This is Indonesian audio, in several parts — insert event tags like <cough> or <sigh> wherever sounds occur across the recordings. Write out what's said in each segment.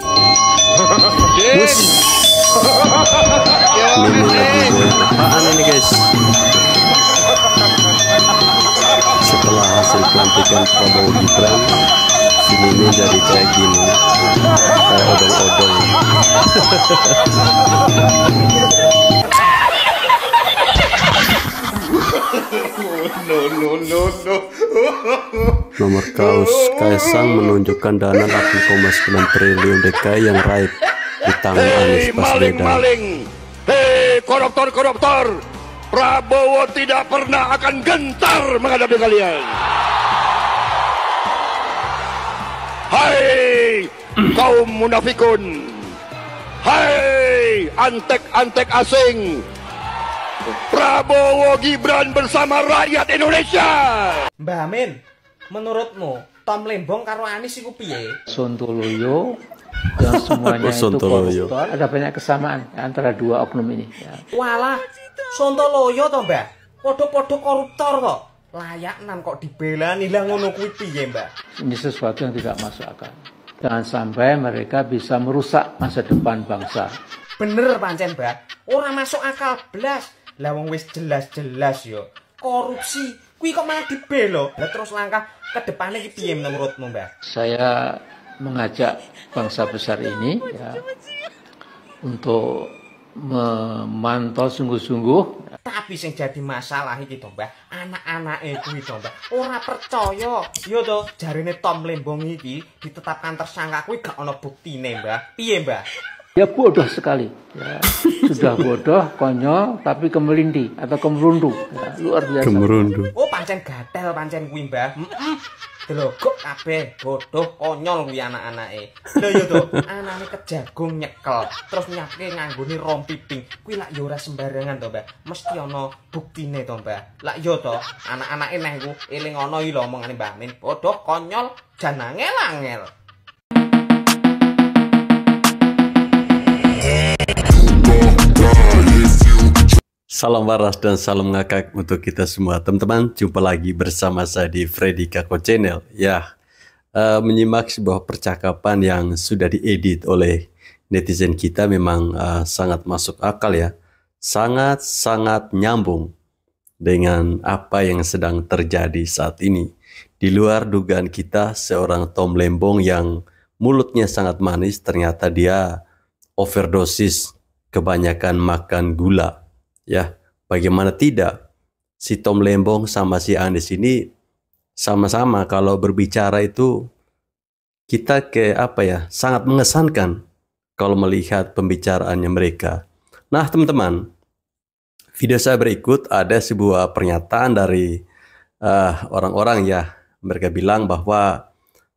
Bus. Ya. Apaan ini guys? Setelah hasil pelantikan Prabowo Gibran, sini jadi kayak gini, kayak odol-odol. odong <laughs> no, no, no, no. <laughs> Nomor kaos Kaisang menunjukkan dana 8,9 triliun DKI yang raib di tangan hey, Anies Baswedan. Maling, Hei koruptor-koruptor, Prabowo tidak pernah akan gentar menghadapi kalian. Hai kaum munafikun. Hai antek-antek asing. Prabowo Gibran bersama rakyat Indonesia. Mbak Amin menurutmu Tom Lembong karo Anis iku piye? Sontoloyo dan semuanya oh, itu koruptor ada banyak kesamaan antara dua oknum ini ya. walah Sontoloyo toh mbak podo-podo koruptor kok layak nan kok dibela nilah ngono kuwi piye mbak ini sesuatu yang tidak masuk akal jangan sampai mereka bisa merusak masa depan bangsa bener pancen mbak orang masuk akal blas. lah wong wis jelas-jelas yo korupsi Kui kok malah dibelo. Lah terus langkah ke depannya iki piye menurutmu, Mbak? Saya mengajak bangsa besar ini ya, untuk memantau sungguh-sungguh. Tapi yang jadi masalah itu mbak, anak anak itu itu to, Mbah, percaya. Yo to, jarine Tom Lembong ini ditetapkan tersangka kuwi gak ana buktine, mbak Piye, mbak. Ya bodoh sekali. Ya. Sudah bodoh, konyol, tapi kemelindi atau kemerundu. Luar biasa. Kemerundu. Oh pancen gatel pancen kuwi mbah. Delogok kabeh bodoh konyol kuwi anak-anake. Lho ya to, anane kejagung nyekel, terus nyake nganggone rompi pink. Kuwi lak ya ora sembarangan toh Mbah. Mesti ana buktine toh Mbah. Lak ya to, anak-anake nengku, ku eling ana iki lho Mbah Min. Bodoh konyol jan angel-angel. Salam waras dan salam ngakak untuk kita semua. Teman-teman, jumpa lagi bersama saya di Freddy Kako Channel. Ya, uh, menyimak sebuah percakapan yang sudah diedit oleh netizen kita memang uh, sangat masuk akal ya. Sangat-sangat nyambung dengan apa yang sedang terjadi saat ini. Di luar dugaan kita, seorang Tom Lembong yang mulutnya sangat manis, ternyata dia overdosis kebanyakan makan gula Ya, bagaimana tidak? Si Tom Lembong sama si Anies ini sama-sama kalau berbicara itu kita ke apa ya? Sangat mengesankan kalau melihat pembicaraannya mereka. Nah, teman-teman, video saya berikut ada sebuah pernyataan dari eh, orang-orang uh, ya. Mereka bilang bahwa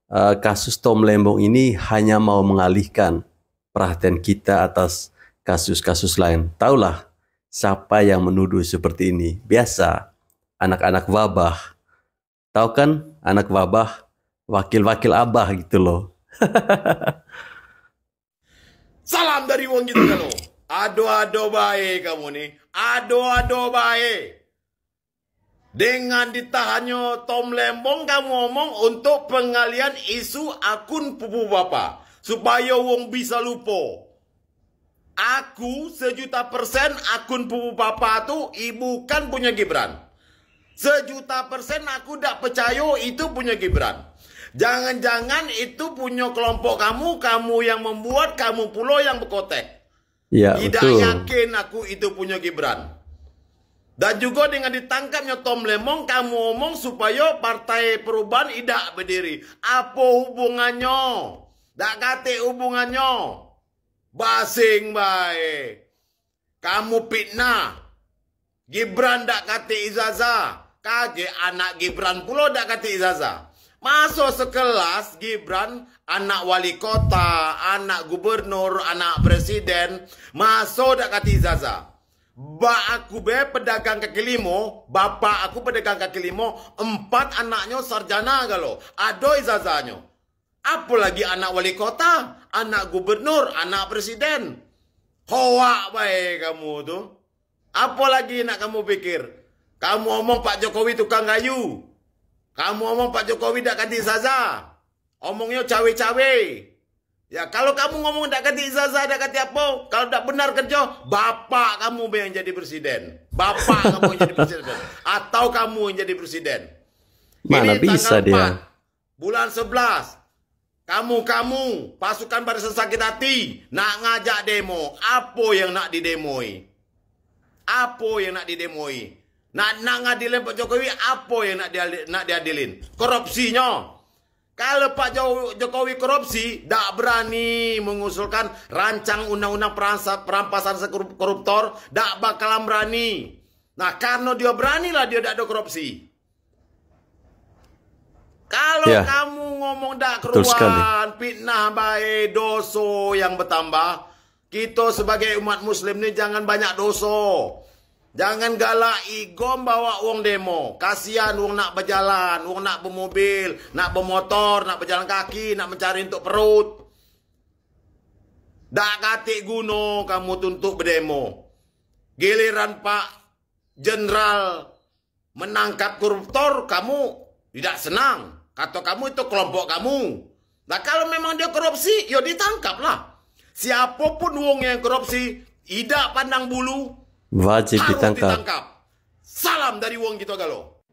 uh, kasus Tom Lembong ini hanya mau mengalihkan perhatian kita atas kasus-kasus lain. Taulah Siapa yang menuduh seperti ini? Biasa, anak-anak wabah. Tahu kan anak wabah, wakil-wakil abah gitu loh. <laughs> Salam dari Wong gitu kan, loh. Ado-ado baik kamu nih. Ado-ado baik. Dengan ditahannya Tom Lembong kamu ngomong untuk pengalian isu akun pupu bapak. Supaya wong bisa lupa. Aku sejuta persen akun pupu papa tuh ibu kan punya Gibran. Sejuta persen aku tidak percaya itu punya Gibran. Jangan-jangan itu punya kelompok kamu, kamu yang membuat, kamu pulau yang berkotek. Ya, Tidak betul. yakin aku itu punya Gibran. Dan juga dengan ditangkapnya Tom Lemong, kamu omong supaya partai perubahan tidak berdiri. Apa hubungannya? Tidak kata hubungannya. Basing baik. Kamu fitnah. Gibran tak kata izazah. Kage anak Gibran pula tak kata izazah. Masuk sekelas Gibran anak wali kota, anak gubernur, anak presiden. Masuk tak kata izazah. Ba aku be pedagang kaki limo, bapak aku pedagang kaki limo, empat anaknya sarjana galo. Ado izazahnya. Apalagi anak wali kota, anak gubernur, anak presiden. Hoa baik kamu tuh. Apalagi nak kamu pikir? Kamu omong Pak Jokowi tukang kayu. Kamu omong Pak Jokowi tak ganti saza. Omongnya cawe-cawe. Ya kalau kamu ngomong tak ganti saza, tak ganti apa? Kalau tak benar kerja, bapak kamu yang jadi presiden. Bapak <laughs> kamu yang jadi presiden. Atau kamu yang jadi presiden. Mana Ini bisa 4, dia? Bulan 11 kamu-kamu, pasukan barisan sakit hati, nak ngajak demo. Apa yang nak didemoi? Apa yang nak didemoi? Nak, nak ngadilin Pak Jokowi, apa yang nak, diadil, nak diadilin? Korupsinya. Kalau Pak Jokowi korupsi, tak berani mengusulkan rancang undang-undang perampasan koruptor, tak bakalan berani. Nah, karena dia beranilah dia tak ada korupsi. Kalau yeah dak keruan, fitnah baik, doso yang bertambah. Kita sebagai umat muslim ni jangan banyak doso, Jangan galak igom bawa uang demo. Kasihan uang nak berjalan, uang nak bermobil, nak bermotor, nak berjalan kaki, nak mencari untuk perut. Dak katik guno kamu tuntut berdemo. Giliran Pak Jenderal menangkap koruptor kamu tidak senang. Kata kamu itu kelompok kamu. Nah kalau memang dia korupsi, ya ditangkaplah. Siapapun wong yang korupsi, tidak pandang bulu, wajib ditangkap. ditangkap. Salam dari wong gitu galo.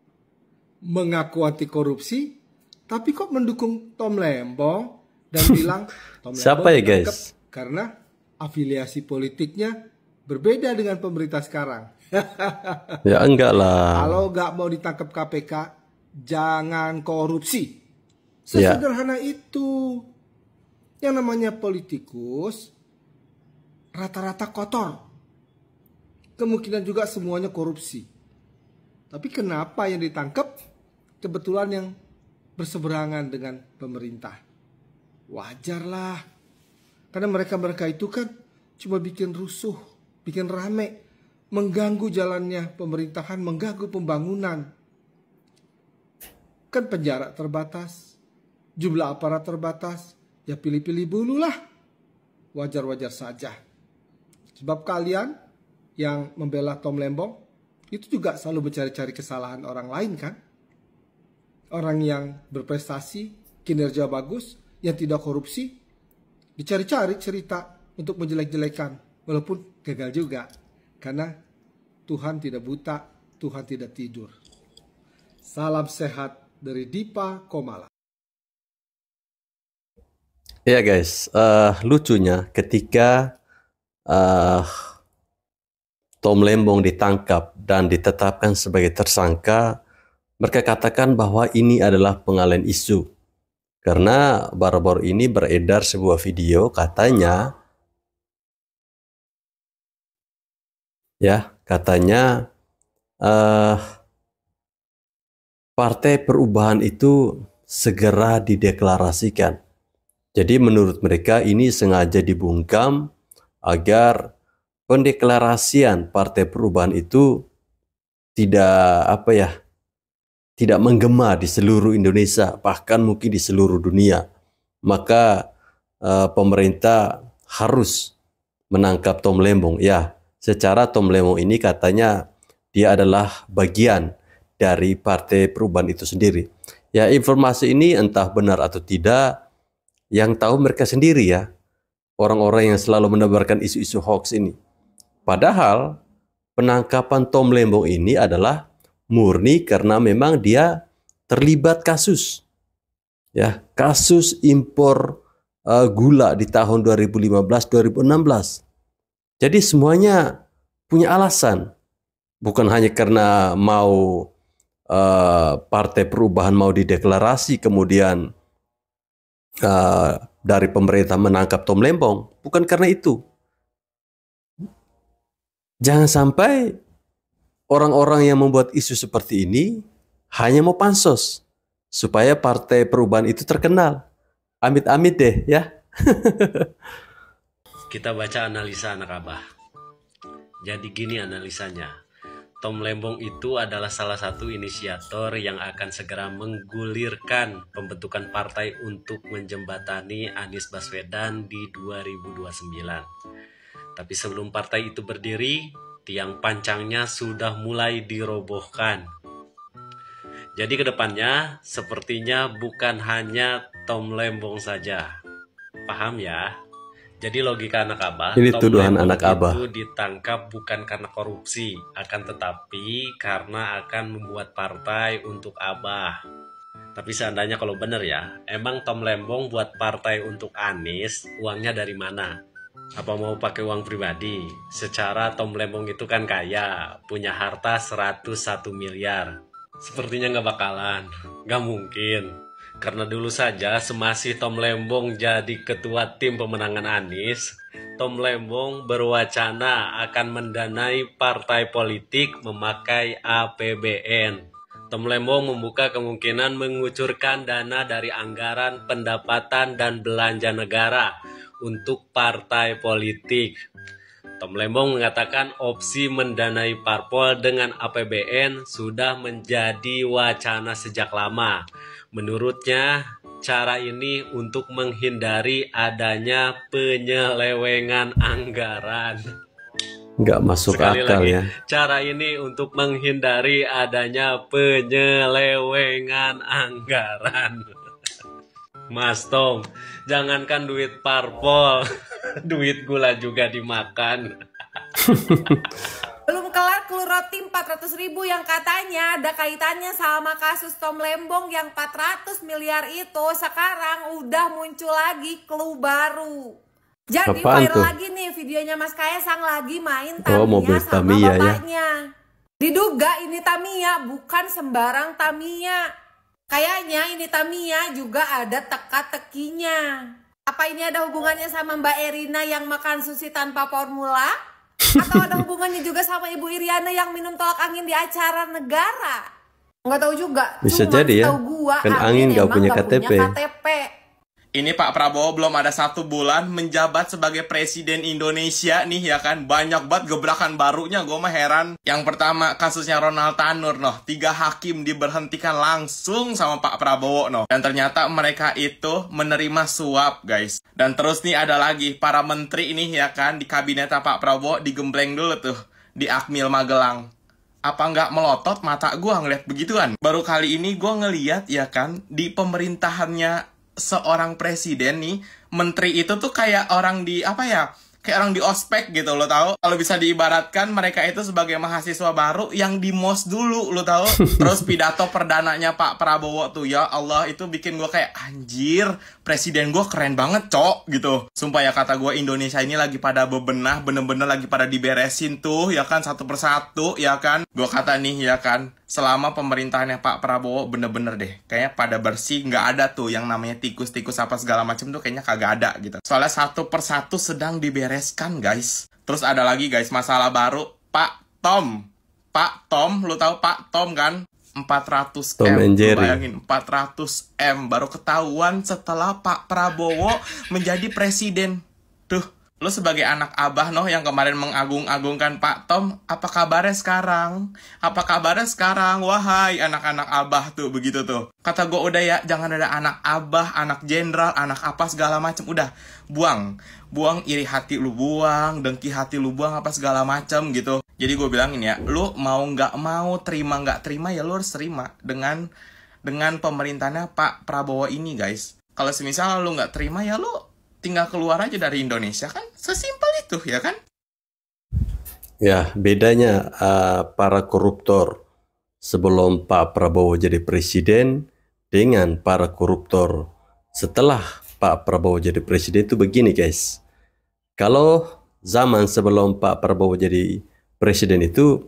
Mengaku anti korupsi, tapi kok mendukung Tom Lembong dan <laughs> bilang Tom Lembong Siapa ya guys? Karena afiliasi politiknya berbeda dengan pemerintah sekarang. <laughs> ya enggak lah. Kalau enggak mau ditangkap KPK, jangan korupsi. Ya. Sesederhana yeah. itu. Yang namanya politikus rata-rata kotor. Kemungkinan juga semuanya korupsi. Tapi kenapa yang ditangkap kebetulan yang berseberangan dengan pemerintah? Wajarlah. Karena mereka-mereka itu kan cuma bikin rusuh, bikin rame, mengganggu jalannya pemerintahan, mengganggu pembangunan. Kan penjara terbatas, jumlah aparat terbatas, ya pilih-pilih bulu lah. Wajar-wajar saja. Sebab kalian yang membela Tom Lembong itu juga selalu mencari-cari kesalahan orang lain kan? Orang yang berprestasi, kinerja bagus, yang tidak korupsi, dicari-cari cerita untuk menjelek-jelekan. Walaupun gagal juga. Karena Tuhan tidak buta, Tuhan tidak tidur. Salam sehat dari Dipa Komala. Ya yeah, guys, uh, lucunya ketika uh, Tom Lembong ditangkap dan ditetapkan sebagai tersangka, mereka katakan bahwa ini adalah pengalian isu. Karena baru ini beredar sebuah video katanya ya, katanya uh, partai perubahan itu segera dideklarasikan. Jadi menurut mereka ini sengaja dibungkam agar pendeklarasian partai perubahan itu tidak apa ya tidak menggema di seluruh Indonesia bahkan mungkin di seluruh dunia maka e, pemerintah harus menangkap Tom Lembong ya secara Tom Lembong ini katanya dia adalah bagian dari Partai Perubahan itu sendiri. Ya informasi ini entah benar atau tidak, yang tahu mereka sendiri ya. Orang-orang yang selalu menebarkan isu-isu hoax ini. Padahal penangkapan Tom Lembong ini adalah murni karena memang dia terlibat kasus. Ya, kasus impor uh, gula di tahun 2015-2016. Jadi semuanya punya alasan. Bukan hanya karena mau uh, Partai Perubahan mau dideklarasi kemudian uh, dari pemerintah menangkap Tom Lembong, bukan karena itu. Jangan sampai orang-orang yang membuat isu seperti ini hanya mau pansos supaya Partai Perubahan itu terkenal. Amit-amit deh ya. <laughs> Kita baca analisa anak abah. Jadi gini analisanya. Tom Lembong itu adalah salah satu inisiator yang akan segera menggulirkan pembentukan partai untuk menjembatani Anies Baswedan di 2029. Tapi sebelum partai itu berdiri, tiang pancangnya sudah mulai dirobohkan. Jadi kedepannya sepertinya bukan hanya Tom Lembong saja. Paham ya? Jadi logika anak abah, Jadi Tom tuduhan anak anak itu ditangkap bukan karena korupsi, akan tetapi karena akan membuat partai untuk abah. Tapi seandainya kalau benar ya, emang Tom Lembong buat partai untuk Anies, uangnya dari mana? Apa mau pakai uang pribadi? Secara Tom Lembong itu kan kaya, punya harta 101 miliar. Sepertinya nggak bakalan, nggak mungkin. Karena dulu saja semasih Tom Lembong jadi ketua tim pemenangan Anies, Tom Lembong berwacana akan mendanai partai politik memakai APBN. Tom Lembong membuka kemungkinan mengucurkan dana dari anggaran pendapatan dan belanja negara untuk partai politik. Tom Lembong mengatakan opsi mendanai parpol dengan APBN sudah menjadi wacana sejak lama. Menurutnya, cara ini untuk menghindari adanya penyelewengan anggaran. Nggak masuk Sekali akal lagi, ya. Cara ini untuk menghindari adanya penyelewengan anggaran. <laughs> Mas Tom, jangankan duit parpol, <laughs> duit gula juga dimakan. <laughs> kelar keluar roti 400 ribu yang katanya ada kaitannya sama kasus Tom Lembong yang 400 miliar itu sekarang udah muncul lagi clue baru. Jadi Apaan viral tuh? lagi nih videonya Mas Kaisang lagi main oh, Tamiya oh, mobil sama Tamiya, ya? bapaknya. Ya? Diduga ini Tamiya bukan sembarang Tamiya. Kayaknya ini Tamiya juga ada teka-tekinya. Apa ini ada hubungannya sama Mbak Erina yang makan sushi tanpa formula? Atau ada hubungannya juga sama Ibu Iriana yang minum tolak angin di acara negara? Nggak tahu juga. Bisa Cuma jadi ya. Gua, kan angin gak punya KTP. Punya KTP ini Pak Prabowo belum ada satu bulan menjabat sebagai presiden Indonesia nih ya kan banyak banget gebrakan barunya gue mah heran yang pertama kasusnya Ronald Tanur noh tiga hakim diberhentikan langsung sama Pak Prabowo noh dan ternyata mereka itu menerima suap guys dan terus nih ada lagi para menteri ini ya kan di kabinet Pak Prabowo digembleng dulu tuh di Akmil Magelang apa nggak melotot mata gue ngeliat begituan? Baru kali ini gue ngeliat ya kan di pemerintahannya seorang presiden nih menteri itu tuh kayak orang di apa ya kayak orang di ospek gitu lo tau kalau bisa diibaratkan mereka itu sebagai mahasiswa baru yang di mos dulu lo tau <laughs> terus pidato perdananya Pak Prabowo tuh ya Allah itu bikin gue kayak anjir presiden gue keren banget cok gitu sumpah ya kata gue Indonesia ini lagi pada bebenah bener-bener lagi pada diberesin tuh ya kan satu persatu ya kan gue kata nih ya kan selama pemerintahannya Pak Prabowo bener-bener deh kayaknya pada bersih nggak ada tuh yang namanya tikus-tikus apa segala macam tuh kayaknya kagak ada gitu soalnya satu persatu sedang diberesin dibereskan guys. Terus ada lagi guys masalah baru Pak Tom. Pak Tom, lu tahu Pak Tom kan? 400 Tom M, bayangin 400 M baru ketahuan setelah Pak Prabowo menjadi presiden. Tuh, Lo sebagai anak abah noh yang kemarin mengagung-agungkan Pak Tom, apa kabarnya sekarang? Apa kabarnya sekarang? Wahai anak-anak abah tuh begitu tuh. Kata gue udah ya, jangan ada anak abah, anak jenderal, anak apa segala macem. Udah, buang. Buang iri hati lu buang, dengki hati lu buang, apa segala macem gitu. Jadi gue bilangin ya, lu mau nggak mau, terima nggak terima ya lu harus terima dengan dengan pemerintahnya Pak Prabowo ini guys. Kalau semisal lu nggak terima ya lu tinggal keluar aja dari Indonesia kan sesimpel itu ya kan ya bedanya uh, para koruptor sebelum Pak Prabowo jadi presiden dengan para koruptor setelah Pak Prabowo jadi presiden itu begini guys kalau zaman sebelum Pak Prabowo jadi presiden itu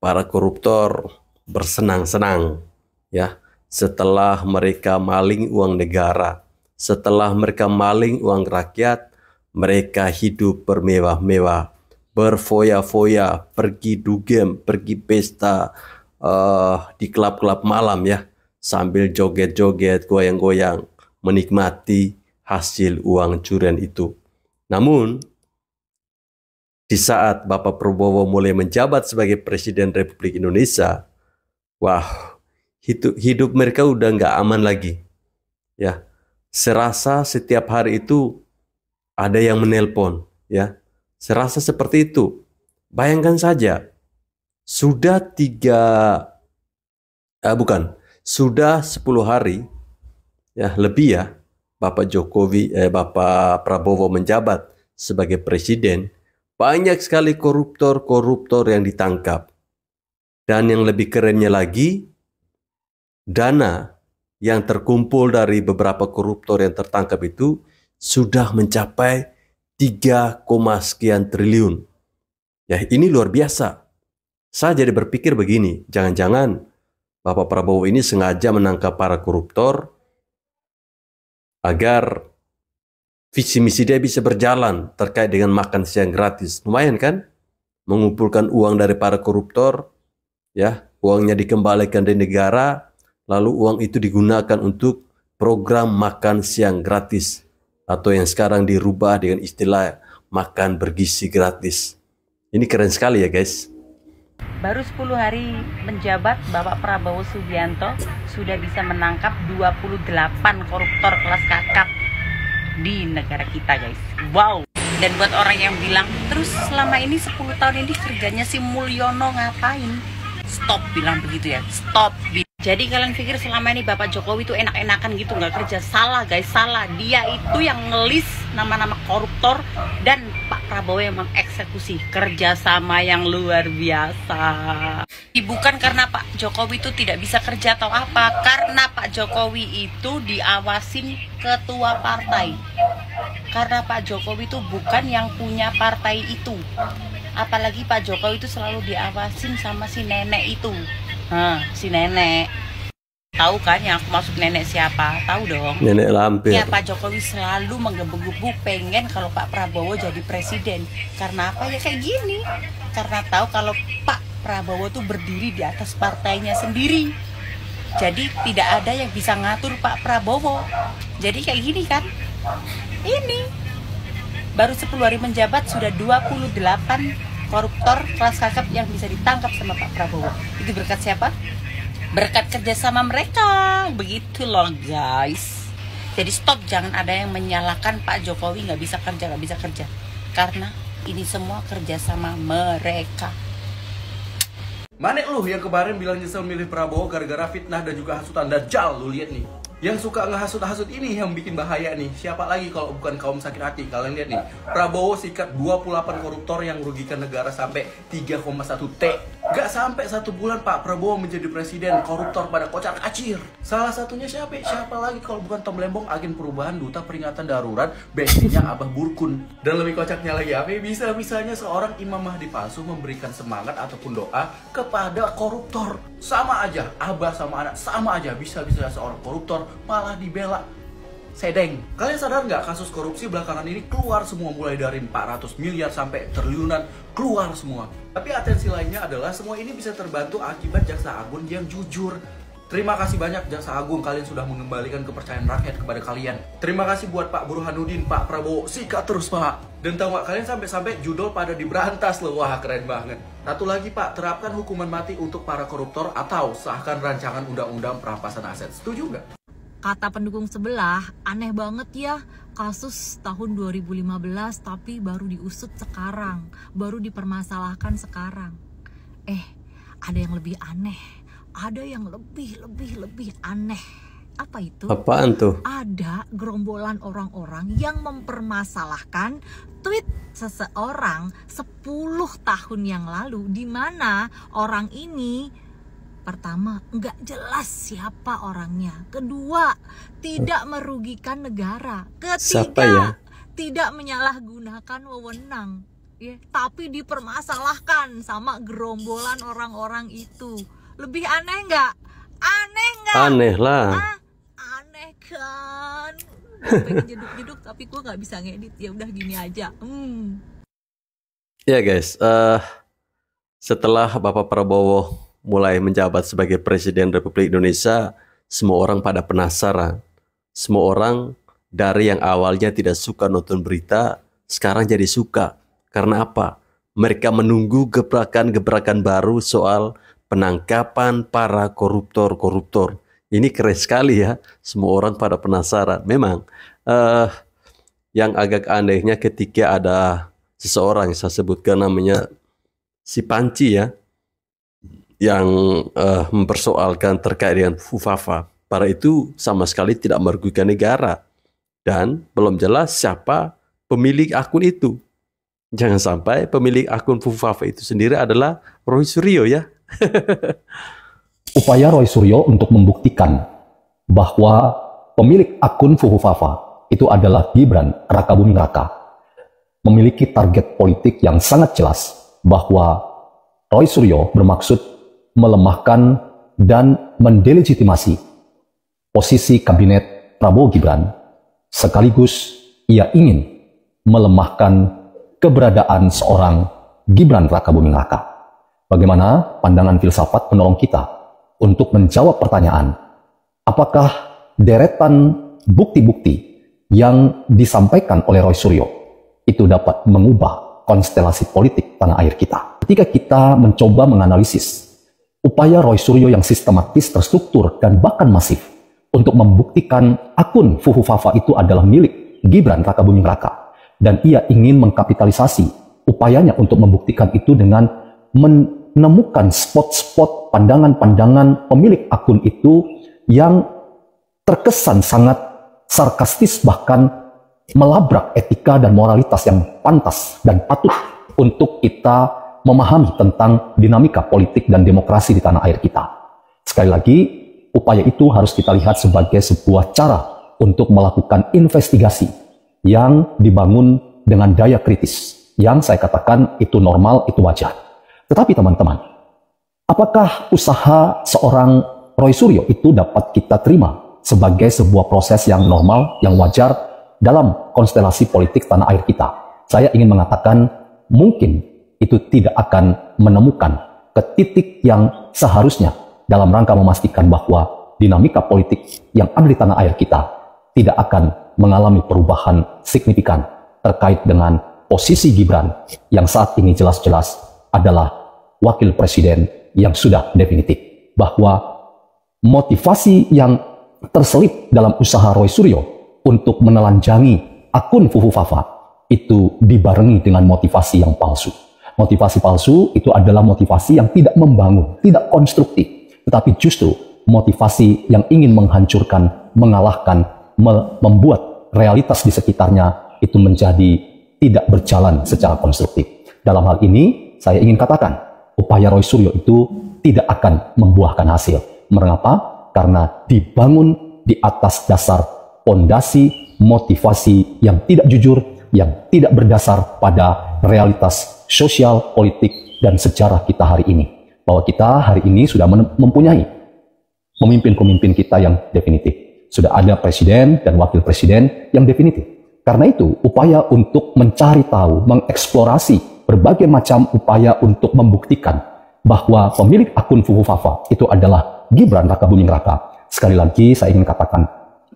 para koruptor bersenang-senang ya setelah mereka maling uang negara setelah mereka maling uang rakyat, mereka hidup bermewah-mewah, berfoya-foya, pergi dugem, pergi pesta uh, di klub-klub malam ya, sambil joget-joget, goyang-goyang, menikmati hasil uang curian itu. Namun, di saat Bapak Prabowo mulai menjabat sebagai Presiden Republik Indonesia, wah, hidup, hidup mereka udah nggak aman lagi. Ya, serasa setiap hari itu ada yang menelpon, ya. Serasa seperti itu. Bayangkan saja, sudah tiga, eh, bukan, sudah sepuluh hari, ya lebih ya, Bapak Jokowi, eh, Bapak Prabowo menjabat sebagai presiden, banyak sekali koruptor-koruptor yang ditangkap. Dan yang lebih kerennya lagi, dana yang terkumpul dari beberapa koruptor yang tertangkap itu sudah mencapai 3, sekian triliun. Ya, ini luar biasa. Saya jadi berpikir begini, jangan-jangan Bapak Prabowo ini sengaja menangkap para koruptor agar visi misi dia bisa berjalan terkait dengan makan siang gratis. Lumayan kan? Mengumpulkan uang dari para koruptor, ya, uangnya dikembalikan dari negara, lalu uang itu digunakan untuk program makan siang gratis atau yang sekarang dirubah dengan istilah makan bergizi gratis. Ini keren sekali ya guys. Baru 10 hari menjabat, Bapak Prabowo Subianto sudah bisa menangkap 28 koruptor kelas kakap di negara kita guys. Wow! Dan buat orang yang bilang, terus selama ini 10 tahun ini kerjanya si Mulyono ngapain? stop bilang begitu ya stop jadi kalian pikir selama ini Bapak Jokowi itu enak-enakan gitu nggak kerja salah guys salah dia itu yang ngelis nama-nama koruptor dan Pak Prabowo yang mengeksekusi kerja sama yang luar biasa bukan karena Pak Jokowi itu tidak bisa kerja atau apa karena Pak Jokowi itu diawasin ketua partai karena Pak Jokowi itu bukan yang punya partai itu apalagi Pak Jokowi itu selalu diawasin sama si nenek itu hmm, si nenek tahu kan yang aku maksud nenek siapa tahu dong nenek lampir ya Pak Jokowi selalu menggebu-gebu pengen kalau Pak Prabowo jadi presiden karena apa ya kayak gini karena tahu kalau Pak Prabowo tuh berdiri di atas partainya sendiri jadi tidak ada yang bisa ngatur Pak Prabowo jadi kayak gini kan ini baru 10 hari menjabat sudah 28 koruptor kelas kakap yang bisa ditangkap sama Pak Prabowo. Itu berkat siapa? Berkat kerjasama mereka. Begitu loh guys. Jadi stop jangan ada yang menyalahkan Pak Jokowi nggak bisa kerja nggak bisa kerja karena ini semua kerjasama mereka. Manek lu yang kemarin bilang nyesel milih Prabowo gara-gara fitnah dan juga hasutan dajjal lu lihat nih yang suka ngehasut-hasut ini yang bikin bahaya nih. Siapa lagi kalau bukan kaum sakit hati? Kalian lihat nih, nah. Prabowo sikat 28 koruptor yang merugikan negara sampai 3,1 T Gak sampai satu bulan Pak Prabowo menjadi presiden, koruptor pada kocar kacir. Salah satunya siapa? Siapa lagi kalau bukan Tom Lembong, agen perubahan, duta peringatan darurat, bestinya Abah Burkun. Dan lebih kocaknya lagi apa? Ya? Bisa misalnya seorang Imam Mahdi palsu memberikan semangat ataupun doa kepada koruptor. Sama aja, Abah sama anak sama aja bisa-bisa seorang koruptor malah dibela Sedeng. Kalian sadar nggak kasus korupsi belakangan ini keluar semua mulai dari 400 miliar sampai triliunan keluar semua. Tapi atensi lainnya adalah semua ini bisa terbantu akibat jaksa agung yang jujur. Terima kasih banyak Jaksa Agung kalian sudah mengembalikan kepercayaan rakyat kepada kalian. Terima kasih buat Pak Burhanuddin, Pak Prabowo, sikat terus Pak. Dan tahu nggak kalian sampai-sampai judul pada diberantas loh, wah keren banget. Satu lagi Pak, terapkan hukuman mati untuk para koruptor atau sahkan rancangan undang-undang perampasan aset. Setuju nggak? kata pendukung sebelah, aneh banget ya kasus tahun 2015 tapi baru diusut sekarang, baru dipermasalahkan sekarang. Eh, ada yang lebih aneh, ada yang lebih lebih lebih aneh. Apa itu? Apaan tuh? Ada gerombolan orang-orang yang mempermasalahkan tweet seseorang 10 tahun yang lalu di mana orang ini Pertama, nggak jelas siapa orangnya. Kedua, tidak merugikan negara. Ketiga, siapa ya? tidak menyalahgunakan wewenang. Ya, tapi dipermasalahkan sama gerombolan orang-orang itu. Lebih aneh nggak? Aneh nggak? Aneh lah. Ah, aneh kan? Pengen <laughs> jeduk-jeduk tapi gue nggak bisa ngedit. Ya udah gini aja. Hmm. Ya guys, uh, setelah Bapak Prabowo mulai menjabat sebagai Presiden Republik Indonesia, semua orang pada penasaran. Semua orang dari yang awalnya tidak suka nonton berita, sekarang jadi suka. Karena apa? Mereka menunggu gebrakan-gebrakan baru soal penangkapan para koruptor-koruptor. Ini keren sekali ya, semua orang pada penasaran. Memang, uh, yang agak anehnya ketika ada seseorang yang saya sebutkan namanya si Panci ya, yang uh, mempersoalkan terkait dengan Fufafa para itu sama sekali tidak merugikan negara dan belum jelas siapa pemilik akun itu. Jangan sampai pemilik akun Fufafa itu sendiri adalah Roy Suryo ya. <laughs> Upaya Roy Suryo untuk membuktikan bahwa pemilik akun Fufafa itu adalah Gibran raka Rakabuming Raka memiliki target politik yang sangat jelas bahwa Roy Suryo bermaksud melemahkan dan mendelegitimasi posisi kabinet Prabowo Gibran, sekaligus ia ingin melemahkan keberadaan seorang Gibran Raka Buming Raka. Bagaimana pandangan filsafat penolong kita untuk menjawab pertanyaan, apakah deretan bukti-bukti yang disampaikan oleh Roy Suryo itu dapat mengubah konstelasi politik tanah air kita? Ketika kita mencoba menganalisis upaya Roy Suryo yang sistematis, terstruktur, dan bahkan masif untuk membuktikan akun Fufu Fafa itu adalah milik Gibran Raka Buming Raka. Dan ia ingin mengkapitalisasi upayanya untuk membuktikan itu dengan menemukan spot-spot pandangan-pandangan pemilik akun itu yang terkesan sangat sarkastis bahkan melabrak etika dan moralitas yang pantas dan patut untuk kita memahami tentang dinamika politik dan demokrasi di tanah air kita. Sekali lagi, upaya itu harus kita lihat sebagai sebuah cara untuk melakukan investigasi yang dibangun dengan daya kritis, yang saya katakan itu normal, itu wajar. Tetapi teman-teman, apakah usaha seorang Roy Suryo itu dapat kita terima sebagai sebuah proses yang normal, yang wajar dalam konstelasi politik tanah air kita? Saya ingin mengatakan mungkin itu tidak akan menemukan ke titik yang seharusnya dalam rangka memastikan bahwa dinamika politik yang ada di tanah air kita tidak akan mengalami perubahan signifikan terkait dengan posisi Gibran yang saat ini jelas-jelas adalah wakil presiden yang sudah definitif bahwa motivasi yang terselip dalam usaha Roy Suryo untuk menelanjangi akun Fufu Fafa itu dibarengi dengan motivasi yang palsu. Motivasi palsu itu adalah motivasi yang tidak membangun, tidak konstruktif, tetapi justru motivasi yang ingin menghancurkan, mengalahkan, me membuat realitas di sekitarnya itu menjadi tidak berjalan secara konstruktif. Dalam hal ini, saya ingin katakan, upaya Roy Suryo itu tidak akan membuahkan hasil. Mengapa? Karena dibangun di atas dasar pondasi motivasi yang tidak jujur, yang tidak berdasar pada realitas sosial, politik, dan sejarah kita hari ini. Bahwa kita hari ini sudah mempunyai pemimpin-pemimpin kita yang definitif. Sudah ada presiden dan wakil presiden yang definitif. Karena itu, upaya untuk mencari tahu, mengeksplorasi berbagai macam upaya untuk membuktikan bahwa pemilik akun Fuhu Fafa itu adalah Gibran Raka Buming Raka. Sekali lagi, saya ingin katakan,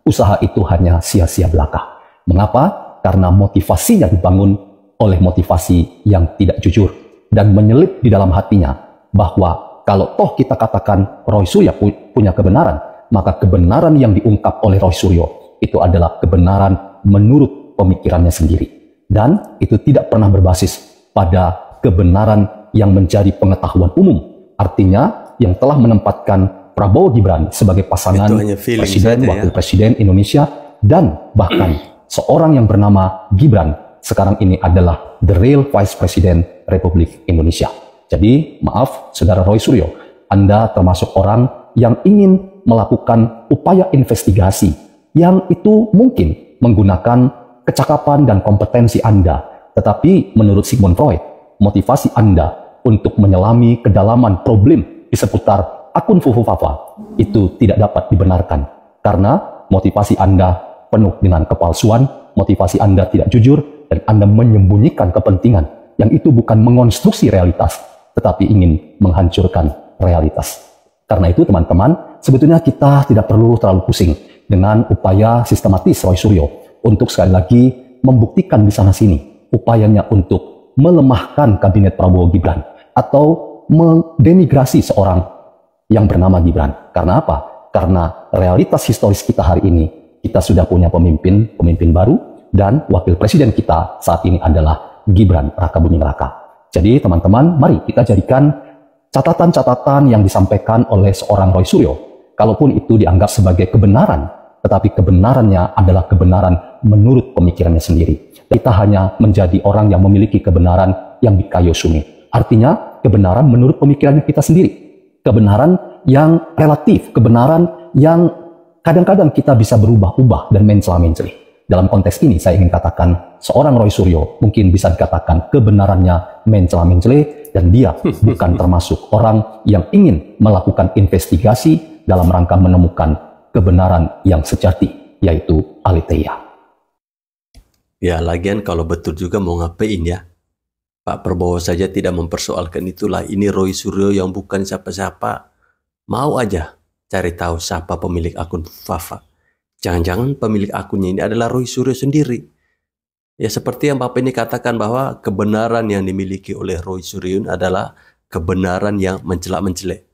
usaha itu hanya sia-sia belaka. Mengapa? Karena motivasinya dibangun oleh motivasi yang tidak jujur dan menyelip di dalam hatinya bahwa kalau toh kita katakan Roy Suryo punya kebenaran, maka kebenaran yang diungkap oleh Roy Suryo itu adalah kebenaran menurut pemikirannya sendiri. Dan itu tidak pernah berbasis pada kebenaran yang menjadi pengetahuan umum. Artinya yang telah menempatkan Prabowo Gibran sebagai pasangan presiden, wakil ya. presiden Indonesia dan bahkan <clears throat> seorang yang bernama Gibran sekarang ini adalah the real Vice President Republik Indonesia. Jadi, maaf Saudara Roy Suryo, Anda termasuk orang yang ingin melakukan upaya investigasi yang itu mungkin menggunakan kecakapan dan kompetensi Anda. Tetapi menurut Sigmund Freud, motivasi Anda untuk menyelami kedalaman problem di seputar akun Fufu Fafa itu tidak dapat dibenarkan karena motivasi Anda penuh dengan kepalsuan, motivasi Anda tidak jujur, dan Anda menyembunyikan kepentingan yang itu bukan mengonstruksi realitas, tetapi ingin menghancurkan realitas. Karena itu teman-teman, sebetulnya kita tidak perlu terlalu pusing dengan upaya sistematis Roy Suryo untuk sekali lagi membuktikan di sana-sini upayanya untuk melemahkan kabinet Prabowo Gibran atau mendemigrasi seorang yang bernama Gibran. Karena apa? Karena realitas historis kita hari ini, kita sudah punya pemimpin, pemimpin baru, dan wakil presiden kita saat ini adalah Gibran Raka Buming Raka. Jadi teman-teman, mari kita jadikan catatan-catatan yang disampaikan oleh seorang Roy Suryo, kalaupun itu dianggap sebagai kebenaran, tetapi kebenarannya adalah kebenaran menurut pemikirannya sendiri. Kita hanya menjadi orang yang memiliki kebenaran yang dikayo sumi. Artinya, kebenaran menurut pemikirannya kita sendiri. Kebenaran yang relatif, kebenaran yang kadang-kadang kita bisa berubah-ubah dan mencela-menceli. Dalam konteks ini saya ingin katakan seorang Roy Suryo mungkin bisa dikatakan kebenarannya mencela-mencele dan dia <laughs> bukan termasuk orang yang ingin melakukan investigasi dalam rangka menemukan kebenaran yang sejati yaitu Aletheia. Ya lagian kalau betul juga mau ngapain ya? Pak Prabowo saja tidak mempersoalkan itulah ini Roy Suryo yang bukan siapa-siapa. Mau aja cari tahu siapa pemilik akun Fafa. Jangan-jangan pemilik akunnya ini adalah Roy Suryo sendiri. Ya seperti yang Bapak ini katakan bahwa kebenaran yang dimiliki oleh Roy Suryo adalah kebenaran yang mencelak mencelak.